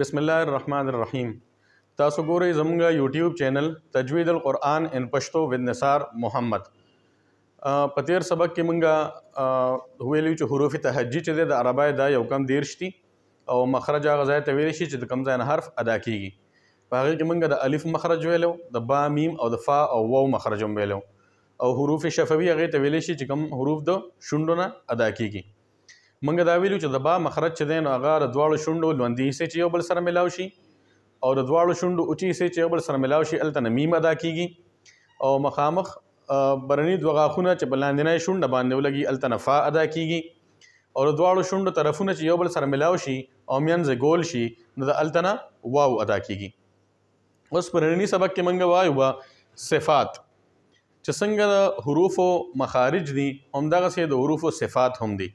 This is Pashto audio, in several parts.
بسم الله الرحمن الرحیم تاسو ګورئ زموږ یوټیوب چینل تجوید القرآن ان پښتو ود نثار محمد په تیر سبق کې مونږه ویلو چې حروف تهجی چې د عربای دا یو کم دیرش دي او مخرج هغه ځای ته ویل شي چې د کم ځای نه حرف ادا کیږي په هغه کې مونږه د الف مخرج ویلو د با میم او د فا او وو مخرج هم ویلو او حروف شفوی هغه ته ویل شي چې کم حروف د شوندونه ادا کیږي منګه دا ویلو چې د با مخرج چې دین هغه د دواړو شوندو لوندي سه چې یو بل سره ملاو شي او د دواړو شوندو اوچی سه چې یو بل سره ملاو شي الته نمیم ادا کیږي او مخامخ برنی دوه غاخونه چې بلاندینه شونډه باندې ولګي التنفا ادا کیږي او دواړو شونډو طرفونه چې یو بل سره ملاو شي او مینځ ګول شي نو د التنا واو ادا کیږي اوس پرنی سبق کې منګه وایو با صفات چې څنګه د حروف او مخارج دي همدغه سه د حروف او صفات هم دي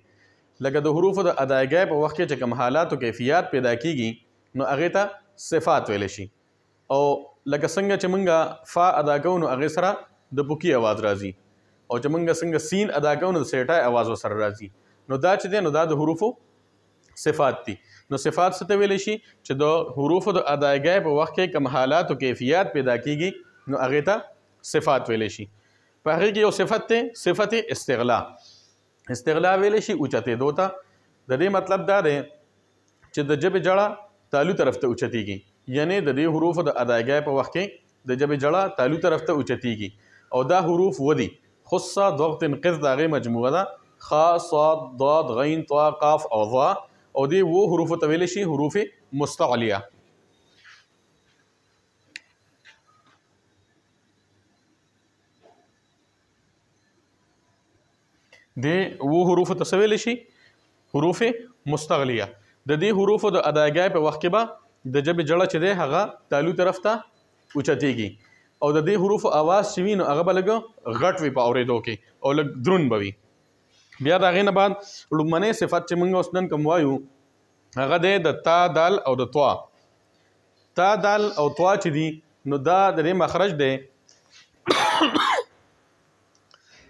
لکه د حروف د اداګۍ په وخت کې چې کوم حالات او کیفیت پیدا کیږي نو هغه ته صفات ویل شي او لکه څنګه چې مونږه فا ادا کوو نو هغه سره د بوکی आवाज راځي او چې مونږه څنګه سین ادا کوو نو سیټه आवाज وسره راځي نو دا چې دی نو دا د حروفو صفات دي نو صفات څه ته ویل شي چې د حروفو د اداګۍ په وخت کې کوم حالات او کیفیت پیدا کیږي نو هغه ته صفات ویل شي په هغه کې یو صفت ته صفت استغلا استغلا ویل شي اوچته دوته د دې مطلب دا دی چې د جبه جړه تالو طرف ته اوچتيږي یعنی د دې حروف د اداګۍ په وخت کې د جبه جړه تالو طرف ته اوچتيږي او دا حروف ودی خصه ضغط انقذ دغه مجموعه ده خا صاد ضاد غین طا قاف او ظا او دې وو حروف ته ویل شي حروف مستعلیه د وو حروف ته ویل شي حروف مستغلیه د دې حروف د اداګۍ په وخت کې به د جبه جړه چې ده هغه تالو طرف ته اوچتېږي او د دې حروف اواز چې وینو هغه بلګ غټ وی په اوریدو کې او لګ درون بوي بیا دا غینه بعد لمنه صفات چې موږ اوس نن کوم وایو هغه د تا دال او د توا تا دال او توا چې دي نو دا د مخرج دی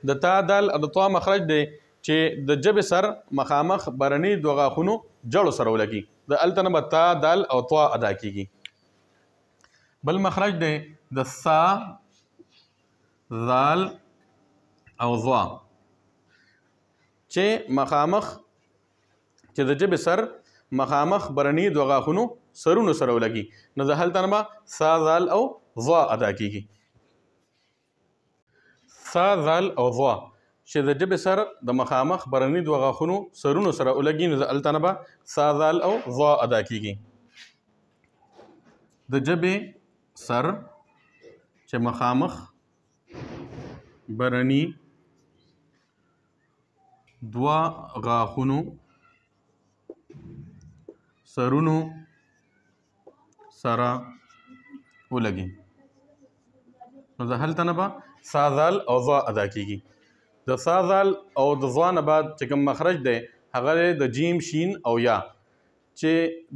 د تا دال د طوا مخرج دی چې د جب سر مخامخ برني دوغه خونو جړو سره ولګي د التنه به تا دال او طوا ادا کیږي بل مخرج دی د سا ذال او ظا چې مخامخ چې د جب سر مخامخ برني دوغه خونو سرونو سره ولګي نو د هلتنه با سا ذال او ظا ادا کیږي ث ذل او ظ چې د جبه سر د مخامخ برنی دوه غاخونو سرونو سره ولګي نو د التنبه ث ذل او ظ ادا کیږي د جبه سر چې مخامخ برنی دوا غاخونو سرونو سره ولګي نو د هلته نه به سازال او ضا ادا کیږي د سازال او د ځوان بعد چې کوم مخرج دی هغه د جیم شین او یا چې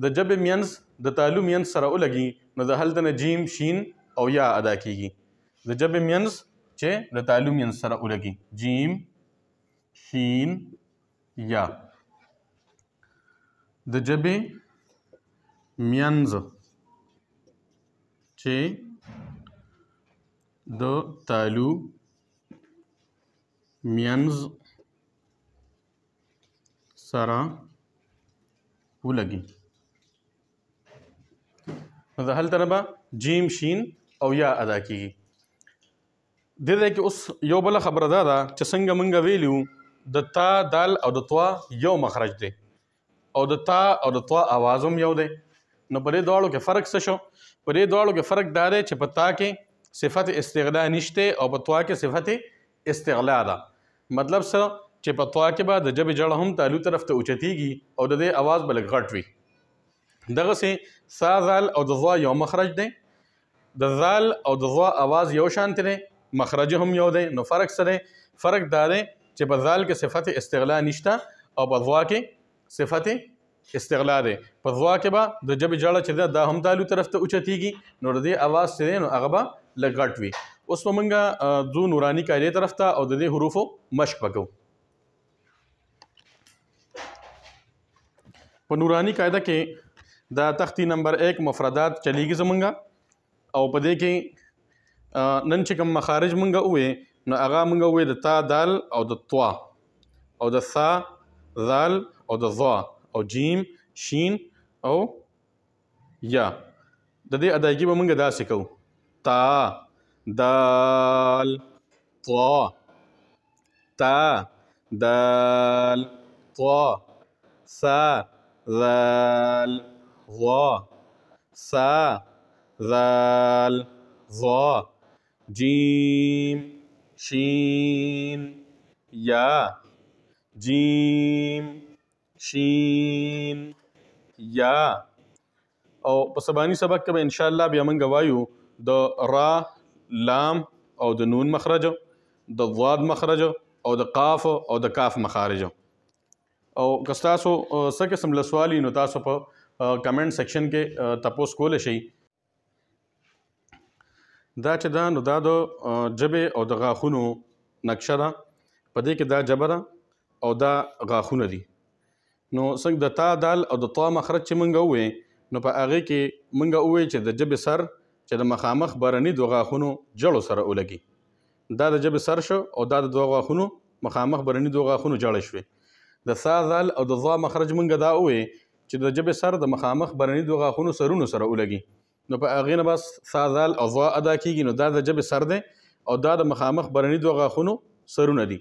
د جب مینس د تعلم مینس سره ولګي نو د هلت نه جیم شین او یا ادا کیږي د جب مینس چې د تعلم مینس سره ولګي جیم شین یا د جب مینز چې د تالو مینځ سره ولګي نو د هل تربه جیم شین او یا ادا کیږي د دې کې اوس یو بل خبره ده چې څنګه مونږ ویلو د تا دال او د توا یو مخرج دی او د تا او د توا आवाज هم یو دی نو پرې دواړو کې فرق څه شو پرې دواړو کې فرق دا دی چې پتا کې صفت استغنا نشته او په توا کې صفت استغلا ده مطلب سره چې په توا کې به د جبې جړ هم تالو طرف ته اوچتیږي او د دې आवाज بل غټ وي دغه سه سا ذال او د ضا یو مخرج دی د ذال او د ضا आवाज یو شان تر مخرج هم یو دی نو فرق سره فرق دا دی چې په ذال کې صفت استغلا نشته او په ضا کې صفت استغلا دی په ضوا کې به د جبې جړه چې دا هم دالو طرف ته اوچتېږي نو د دې اواز چې دی نو هغه به لګټ وي اوس به موږ دو نورانی قاعدې طرف ته او د دې حروفو مشق وکړو په نورانی قاعده کې دا تختی نمبر 1 مفردات چلیږي زمونږه او په دې کې نن چې کوم مخارج مونږه وې نو هغه مونږه وې د تا دال او د توا او د ثا ذال او د ظا او جیم شین او یا د دې ادایګي به بن داسې کوو تا دال دال طا طا تا سا ذال دا سا ذال و جیم شین یا جیم شین یا او په سبانی سبق کې به ان شاء الله بیا موږ وایو د را لام او د نون مخرج د ضاد مخرج او د قاف او د کاف مخارج او کستاسو څه قسم لسوالی نو تاسو په کمنټ سیکشن کې تاسو کول شئ دا چې دا نو دا د جبې او د غاخونو نقشه ده په دې کې دا جبره او دا غاخونه دي نو څنګه د تا دال او د تا مخرج چې مونږ وې نو په هغه کې مونږ وې چې د جبه سر چې د مخامخ برني دوه غاخونو جړو سره ولګي دا د جبه سر شو او دا د دوه غاخونو مخامخ برني دوه غاخونو جړې شوې د سا دال او د ظا مخرج مونږ دا وې چې د جبه سر د مخامخ برني دوه غاخونو سرونو سره ولګي نو په هغه نه بس سا دال او ظا ادا کیږي نو دا د جبه سر دی او دا د مخامخ برني دوه غاخونو سرونه دي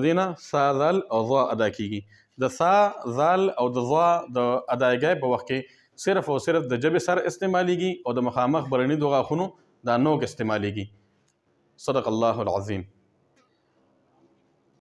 دینا سا ذال او ظا ادا کیږي د سا ذال او د ظا د اداګۍ په وخت کې صرف او صرف د جبه سر استعماليږي او د مخامخ برني دوغه خونو دا نوک استعماليږي صدق الله العظیم